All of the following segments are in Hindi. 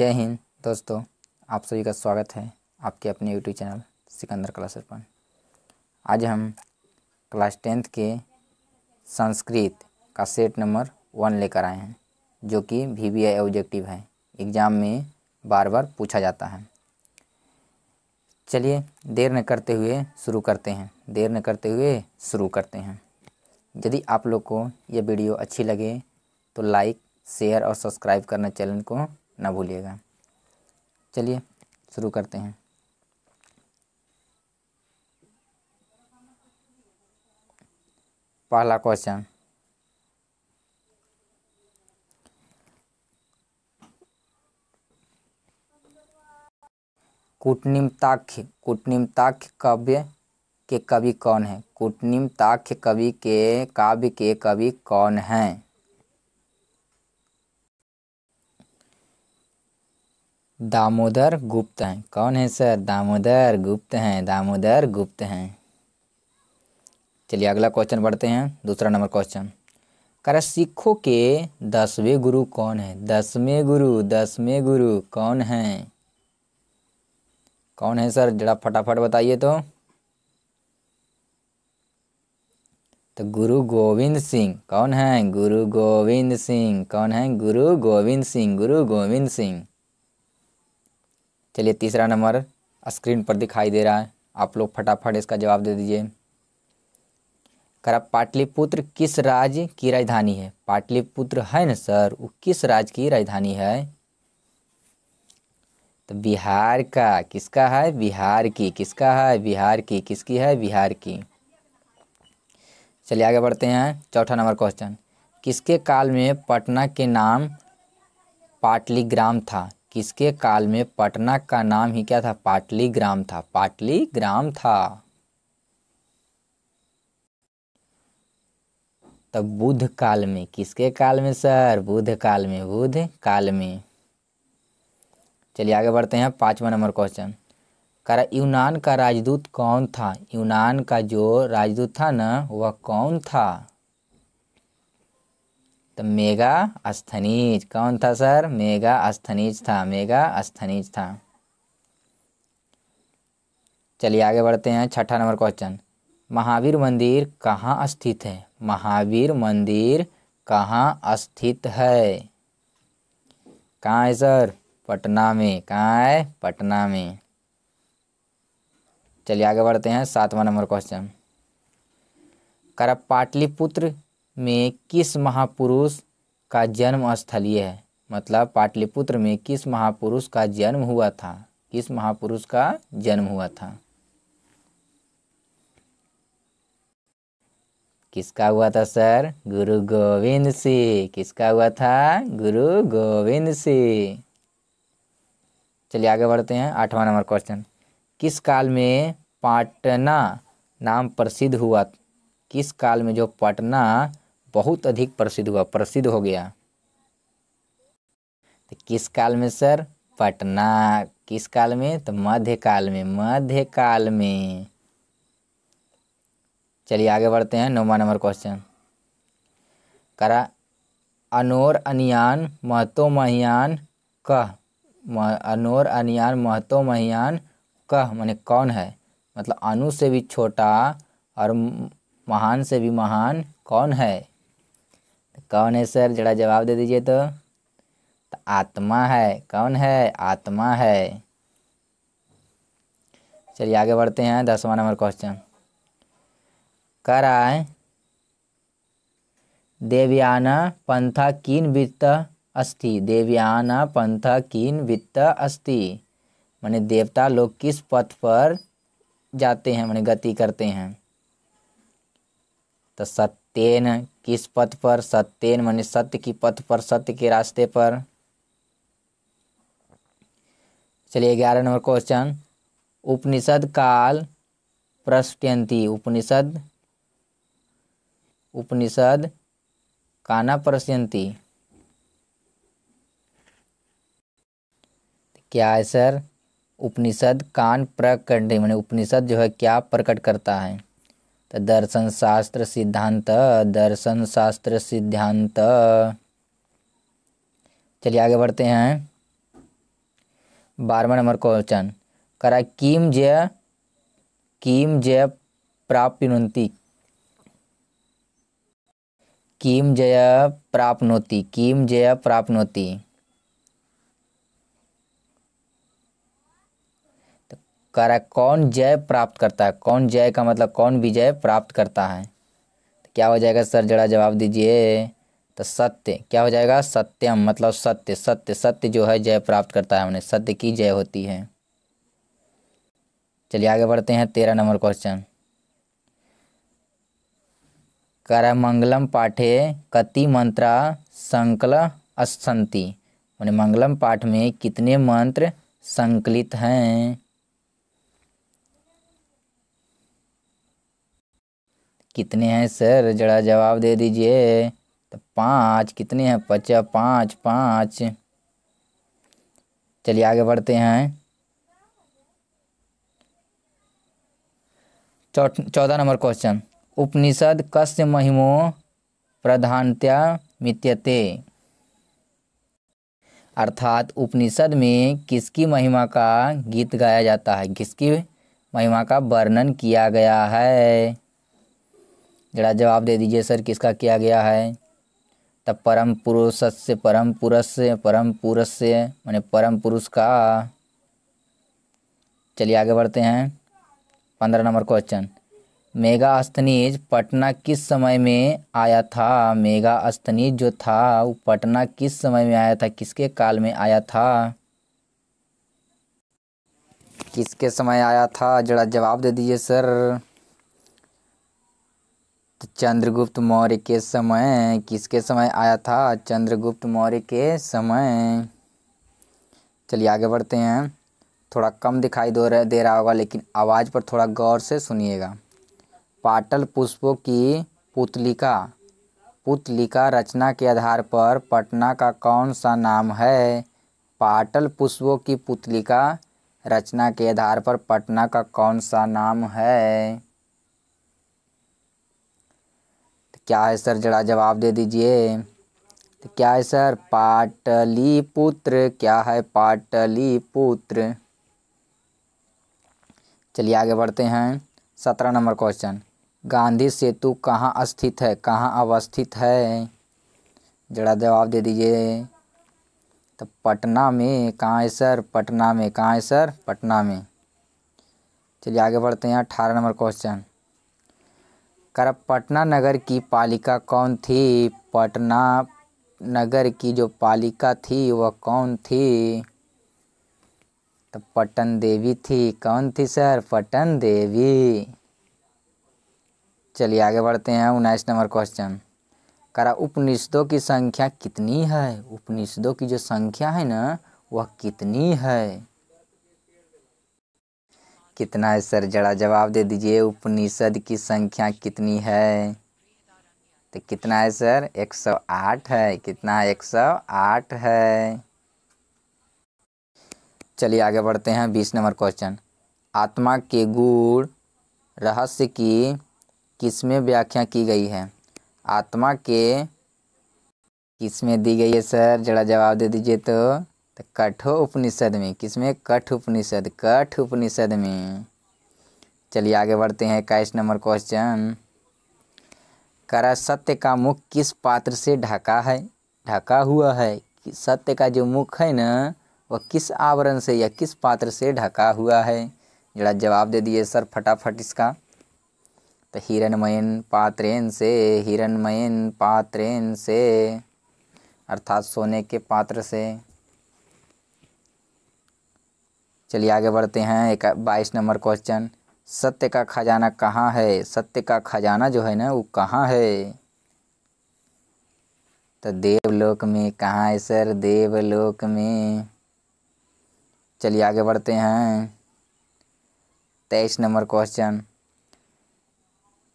जय हिंद दोस्तों आप सभी का स्वागत है आपके अपने यूट्यूब चैनल सिकंदर कला सरपन आज हम क्लास टेंथ के संस्कृत का सेट नंबर वन लेकर आए हैं जो कि वी वी आई ऑब्जेक्टिव है एग्ज़ाम में बार बार पूछा जाता है चलिए देर न करते हुए शुरू करते हैं देर न करते हुए शुरू करते हैं यदि आप लोग को यह वीडियो अच्छी लगे तो लाइक शेयर और सब्सक्राइब करना चैनल को ना भूलिएगा चलिए शुरू करते हैं पहला क्वेश्चन कूटनिमताख्य कूटनिमताख्य काव्य के कवि कौन है कूटनिमताख्य कवि के काव्य के कवि कौन हैं दामोदर गुप्त हैं कौन है सर दामोदर गुप्त हैं दामोदर गुप्त हैं चलिए अगला क्वेश्चन पढ़ते हैं दूसरा नंबर क्वेश्चन कर सिखों के दसवें गुरु कौन है दसवें गुरु दसवें गुरु कौन हैं कौन है सर जरा फटाफट बताइए तो तो गुरु गोविंद सिंह कौन है गुरु गोविंद सिंह कौन है गुरु गोविंद सिंह गुरु गोविंद सिंह चलिए तीसरा नंबर स्क्रीन पर दिखाई दे रहा है आप लोग फटाफट इसका जवाब दे दीजिए करा पाटलिपुत्र किस राज्य की राजधानी है पाटलिपुत्र है ना सर वो किस राज्य की राजधानी है तो बिहार का किसका है बिहार की किसका है बिहार की किसकी है बिहार की चलिए आगे बढ़ते हैं चौथा नंबर क्वेश्चन किसके काल में पटना के नाम पाटलीग्राम था किसके काल में पटना का नाम ही क्या था पाटली ग्राम था पाटली ग्राम था तब बुद्ध काल में किसके काल में सर बुद्ध काल में बुद्ध काल में चलिए आगे बढ़ते हैं पांचवा नंबर क्वेश्चन करा यूनान का राजदूत कौन था यूनान का जो राजदूत था ना वह कौन था तो मेगा अस्थनीज कौन था सर मेगा अस्थनीज था मेगा अस्थनीज था चलिए आगे बढ़ते हैं छठा नंबर क्वेश्चन महावीर मंदिर कहाँ स्थित है महावीर मंदिर कहाँ स्थित है कहाँ है सर पटना में कहाँ है पटना में चलिए आगे बढ़ते हैं सातवां नंबर क्वेश्चन करप पाटलिपुत्र में किस महापुरुष का जन्म स्थलीय है मतलब पाटलिपुत्र में किस महापुरुष का जन्म हुआ था किस महापुरुष का जन्म हुआ था किसका हुआ था सर गुरु गोविंद सिंह किसका हुआ था गुरु गोविंद सिंह चलिए आगे बढ़ते हैं आठवां नंबर क्वेश्चन किस काल में पाटना नाम प्रसिद्ध हुआ किस काल में जो पटना बहुत अधिक प्रसिद्ध हुआ प्रसिद्ध हो गया तो किस काल में सर पटना किस काल में तो मध्य काल में मध्य काल में चलिए आगे बढ़ते हैं नौवा नंबर क्वेश्चन करा अनोर अनियान महतो महियान कह अनोर अनियान महतो महियान कह माने कौन है मतलब अनु से भी छोटा और महान से भी महान कौन है कौन है सर जरा जवाब दे दीजिए तो।, तो, आत्मा है कौन है आत्मा है चलिए आगे बढ़ते हैं दसवां नंबर क्वेश्चन कराय देवयाना पंथा किन वित्त अस्थि देवयाना पंथा किन वित्त अस्थि माने देवता लोग किस पथ पर जाते हैं माने गति करते हैं तो सत तेन किस पथ पर सत्यन मन सत्य की पथ पर सत्य के रास्ते पर चलिए ग्यारह नंबर क्वेश्चन उपनिषद काल प्रश्यंती उपनिषद उपनिषद काना प्रश्यंती क्या है सर उपनिषद कान प्रकट मैंने उपनिषद जो है क्या प्रकट करता है तो दर्शन शास्त्र सिद्धांत दर्शन शास्त्र सिद्धांत चलिए आगे बढ़ते हैं बारहवा नंबर क्वेश्चन करा किम जय किम जय प्राप्नुति किम जय प्राप्नोति किम जय प्राप्नोति कह रहा है कौन जय प्राप्त करता है कौन जय का मतलब कौन विजय प्राप्त करता है तो क्या हो जाएगा सर जरा जवाब दीजिए तो सत्य क्या हो जाएगा सत्यम मतलब सत्य सत्य सत्य जो है जय प्राप्त करता है हमने सत्य की जय होती है चलिए आगे बढ़ते हैं तेरह नंबर क्वेश्चन कर मंगलम पाठे कति मंत्रा संकल असंति मैंने मंगलम पाठ में कितने मंत्र संकलित हैं कितने हैं सर जरा जवाब दे दीजिए तो पाँच कितने हैं पचा पाँच पाँच चलिए आगे बढ़ते हैं चौदह नंबर क्वेश्चन उपनिषद कस्य महिमो प्रधानत्या मित्यते अर्थात उपनिषद में किसकी महिमा का गीत गाया जाता है किसकी महिमा का वर्णन किया गया है जरा जवाब दे दीजिए सर किसका किया गया है तब परम पुरुष से परम पुरुष से परम पुरुष से मैंने परम पुरुष का चलिए आगे बढ़ते हैं पंद्रह number question Megasthenes Patna किस समय में आया था मेगा अस्थनीज जो था वो पटना किस समय में आया था किसके काल में आया था किसके समय आया था जरा जवाब दे दीजिए सर तो चंद्रगुप्त मौर्य के समय किसके समय आया था चंद्रगुप्त मौर्य के समय चलिए आगे बढ़ते हैं थोड़ा कम दिखाई दे रहा दे रहा होगा लेकिन आवाज़ पर थोड़ा गौर से सुनिएगा पाटल पुष्पों की पुतलिका पुतलिका रचना के आधार पर पटना का कौन सा नाम है पाटल पुष्पों की पुतलिका रचना के आधार पर पटना का कौन सा नाम है क्या है सर जरा जवाब दे दीजिए तो क्या है सर पाटलिपुत्र क्या है पाटलिपुत्र चलिए आगे बढ़ते हैं सत्रह नंबर क्वेश्चन गांधी सेतु कहाँ स्थित है कहाँ अवस्थित है जरा जवाब दे दीजिए तो पटना में कहाँ है सर पटना में कहाँ है सर पटना में चलिए आगे बढ़ते हैं अठारह नंबर क्वेश्चन कर पटना नगर की पालिका कौन थी पटना नगर की जो पालिका थी वह कौन थी तो पटन देवी थी कौन थी सर पटन देवी चलिए आगे बढ़ते हैं उन्नीस नंबर क्वेश्चन करा उपनिषदों की संख्या कितनी है उपनिषदों की जो संख्या है ना वह कितनी है कितना है सर जरा जवाब दे दीजिए उपनिषद की संख्या कितनी है तो कितना है सर 108 है कितना है 108 है चलिए आगे बढ़ते हैं बीस नंबर क्वेश्चन आत्मा के गुण रहस्य की किसमें व्याख्या की गई है आत्मा के किसमें दी गई है सर जरा जवाब दे दीजिए तो तो कठो उपनिषद में किसमें कठ उपनिषद कठ उपनिषद में चलिए आगे बढ़ते हैं इक्कीस नंबर क्वेश्चन करा सत्य का मुख किस पात्र से ढका है ढका हुआ है कि सत्य का जो मुख है ना वह किस आवरण से या किस पात्र से ढका हुआ है जरा जवाब दे दिए सर फटाफट इसका तो हिरणमयन पात्रेन से हिरणमयन पात्रेन से अर्थात सोने के पात्र से चलिए आगे बढ़ते हैं एक बाईस नंबर क्वेश्चन सत्य का खजाना कहाँ है सत्य का खजाना जो है ना वो कहाँ है तो देवलोक में कहाँ है सर देवलोक में चलिए आगे बढ़ते हैं तेईस नंबर क्वेश्चन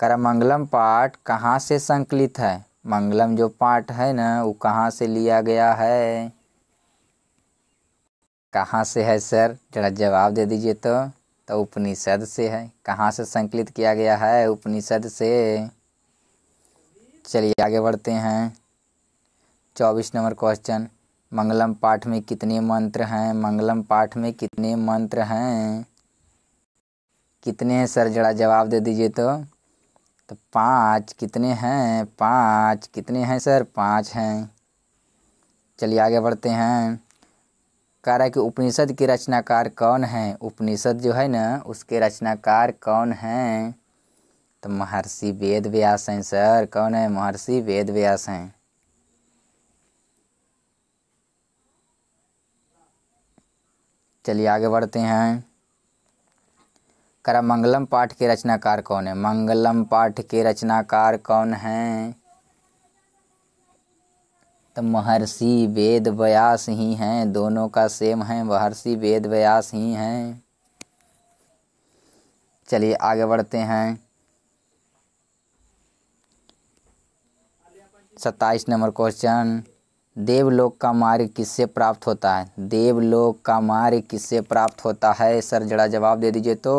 करमंगलम पाठ कहाँ से संकलित है मंगलम जो पाठ है ना वो कहाँ से लिया गया है कहाँ से है सर जरा जवाब दे दीजिए तो तो उपनिषद से है कहाँ से संकलित किया गया है उपनिषद से चलिए आगे बढ़ते हैं चौबीस नंबर क्वेश्चन मंगलम पाठ में कितने मंत्र हैं मंगलम पाठ में कितने मंत्र हैं कितने हैं सर जरा जवाब दे दीजिए तो तो पाँच कितने हैं पाँच कितने हैं सर पाँच हैं चलिए आगे बढ़ते हैं करा कि उपनिषद के रचनाकार कौन हैं उपनिषद जो है ना उसके रचनाकार कौन हैं तो महर्षि वेद व्यास हैं सर कौन है महर्षि वेद व्यास हैं चलिए आगे बढ़ते हैं करा मंगलम पाठ के रचनाकार कौन है मंगलम पाठ के रचनाकार कौन हैं तो महर्षि वेद व्यास ही हैं दोनों का सेम है महर्षि वेद व्यास ही हैं चलिए आगे बढ़ते हैं सत्ताईस नंबर क्वेश्चन देवलोक का मार्ग किससे प्राप्त होता है देवलोक का मार्ग किससे प्राप्त होता है सर जरा जवाब दे दीजिए तो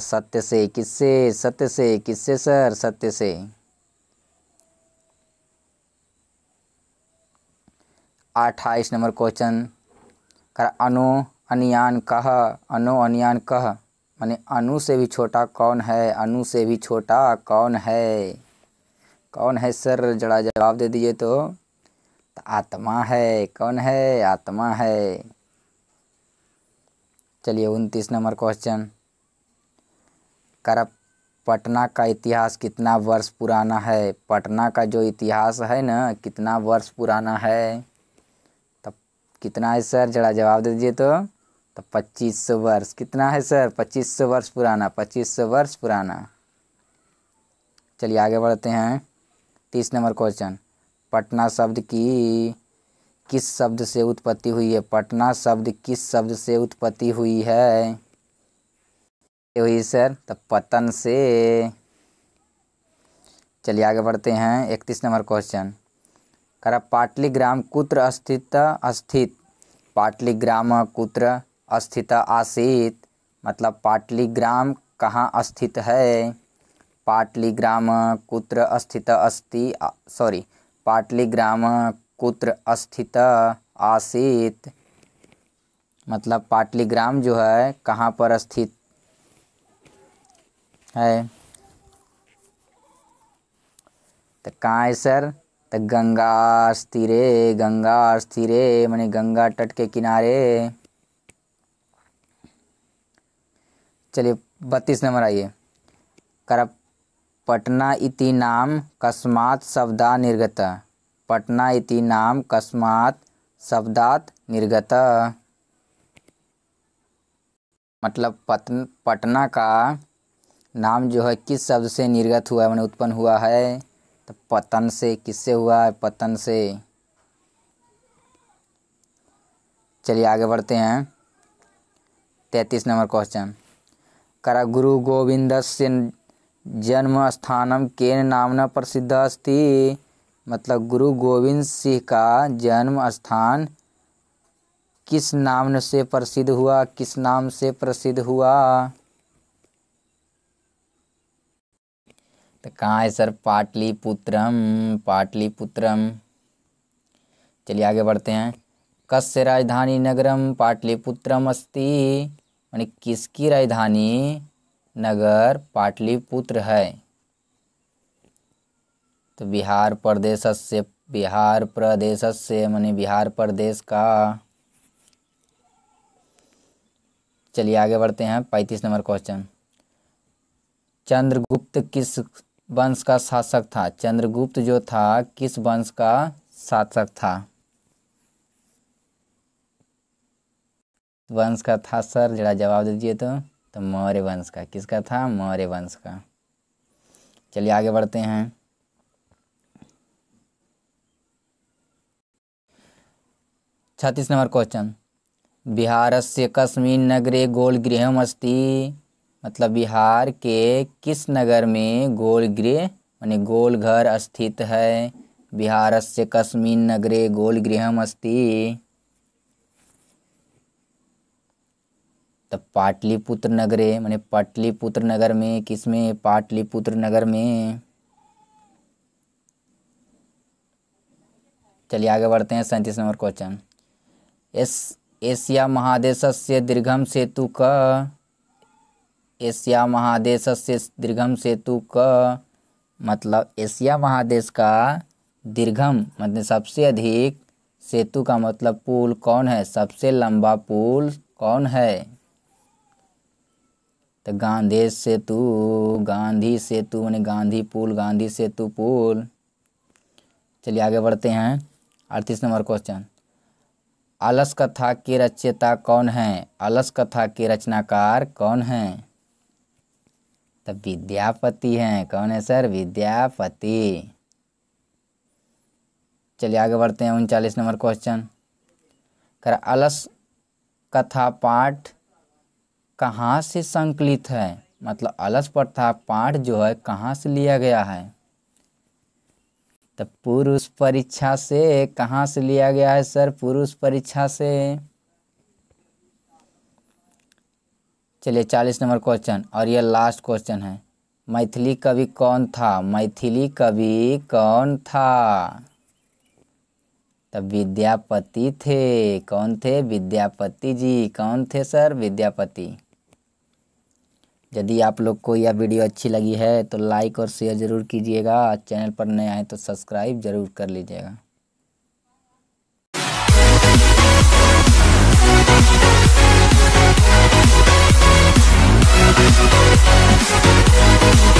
सत्य से किससे सत्य से किससे सर सत्य से अट्ठाईस नंबर क्वेश्चन कर अनु अनियान कह अनु अनियान कह माने अनु से भी छोटा कौन है अनु से भी छोटा कौन है कौन है सर जरा जवाब दे दीजिए तो, तो आत्मा है कौन है आत्मा है चलिए उनतीस नंबर क्वेश्चन कर पटना का इतिहास कितना वर्ष पुराना है पटना का जो इतिहास है ना कितना वर्ष पुराना है कितना है सर जरा जवाब दे दीजिए तो तो पच्चीस सौ वर्ष कितना है सर पच्चीस सौ वर्ष पुराना पच्चीस सौ वर्ष पुराना चलिए आगे बढ़ते हैं तीस नंबर क्वेश्चन पटना शब्द की किस शब्द से उत्पत्ति हुई है पटना शब्द किस शब्द से उत्पत्ति हुई है वही सर तो पतन से चलिए आगे बढ़ते हैं इकतीस नंबर क्वेश्चन पाटली ग्राम कुत्र अस्थित पाटली ग्राम कुत्र अस्थित आसित मतलब पाटली ग्राम कहाँ स्थित है ग्राम कुत्र अस्थित अस्थि सॉरी पाटली ग्राम कुत्र अस्थित आसित मतलब ग्राम जो है कहाँ पर स्थित है तो कहाँ है सर तो गंगा स्थिरे गंगा स्थिरे मैंने गंगा तट के किनारे चलिए बत्तीस नंबर आइए कर पटना इति नाम कस्मात शब्दा निर्गत पटना इति नाम कस्मात शब्दात निर्गत मतलब पटन पटना का नाम जो है किस शब्द से निर्गत हुआ है मैंने उत्पन्न हुआ है तो पतन से किससे हुआ है पतन से चलिए आगे बढ़ते हैं तैतीस नंबर क्वेश्चन करा गुरु गोविंद से जन्म स्थानम के नामना प्रसिद्ध अस्ति मतलब गुरु गोविंद सिंह का जन्म स्थान किस नाम से प्रसिद्ध हुआ किस नाम से प्रसिद्ध हुआ तो कहाँ है सर पाटलिपुत्रम पाटलिपुत्रम चलिए आगे बढ़ते हैं कस्य राजधानी नगरम पाटलिपुत्रम अस्ति मानी किसकी राजधानी नगर पाटलिपुत्र है तो बिहार प्रदेश से बिहार प्रदेश से मानी बिहार प्रदेश का चलिए आगे बढ़ते हैं पैंतीस नंबर क्वेश्चन चंद्रगुप्त किस वंश का शासक था चंद्रगुप्त जो था किस वंश का शासक था वंश का था सर जरा जवाब दे दीजिए तो तो मौर्य वंश का किसका था मौर्य वंश का चलिए आगे बढ़ते हैं छत्तीस नंबर क्वेश्चन बिहार से कस्मिन नगरे गोलगृहम अस्ती मतलब बिहार के किस नगर में गोल गृह माने गोल घर स्थित है बिहार से कश्मीर नगरे गोल गृह अस्ति तो पाटलिपुत्र नगरे मान पाटलिपुत्र नगर में किस में पाटलिपुत्र नगर में चलिए आगे बढ़ते हैं सैंतीस नंबर क्वेश्चन एस एशिया महादेश से दीर्घम सेतु का एशिया महादेश से दीर्घम सेतु का मतलब एशिया महादेश का दीर्घम मतलब सबसे अधिक सेतु का मतलब पुल कौन है सबसे लंबा पुल कौन है तो गांधी सेतु गांधी सेतु मैंने गांधी पुल गांधी सेतु पुल चलिए आगे बढ़ते हैं अड़तीस नंबर क्वेश्चन आलस कथा के रचयिता कौन है आलस कथा के रचनाकार कौन है तो विद्यापति हैं कौन है सर विद्यापति चलिए आगे बढ़ते हैं उनचालीस नंबर क्वेश्चन कर अलस कथा पाठ कहाँ से संकलित है मतलब अलस प्रथा पाठ जो है कहाँ से लिया गया है तो पुरुष परीक्षा से कहाँ से लिया गया है सर पुरुष परीक्षा से चलिए चालीस नंबर क्वेश्चन और ये लास्ट क्वेश्चन है मैथिली कवि कौन था मैथिली कवि कौन था तब विद्यापति थे कौन थे विद्यापति जी कौन थे सर विद्यापति यदि आप लोग को यह वीडियो अच्छी लगी है तो लाइक और शेयर ज़रूर कीजिएगा चैनल पर नए आए तो सब्सक्राइब ज़रूर कर लीजिएगा ¡Gracias!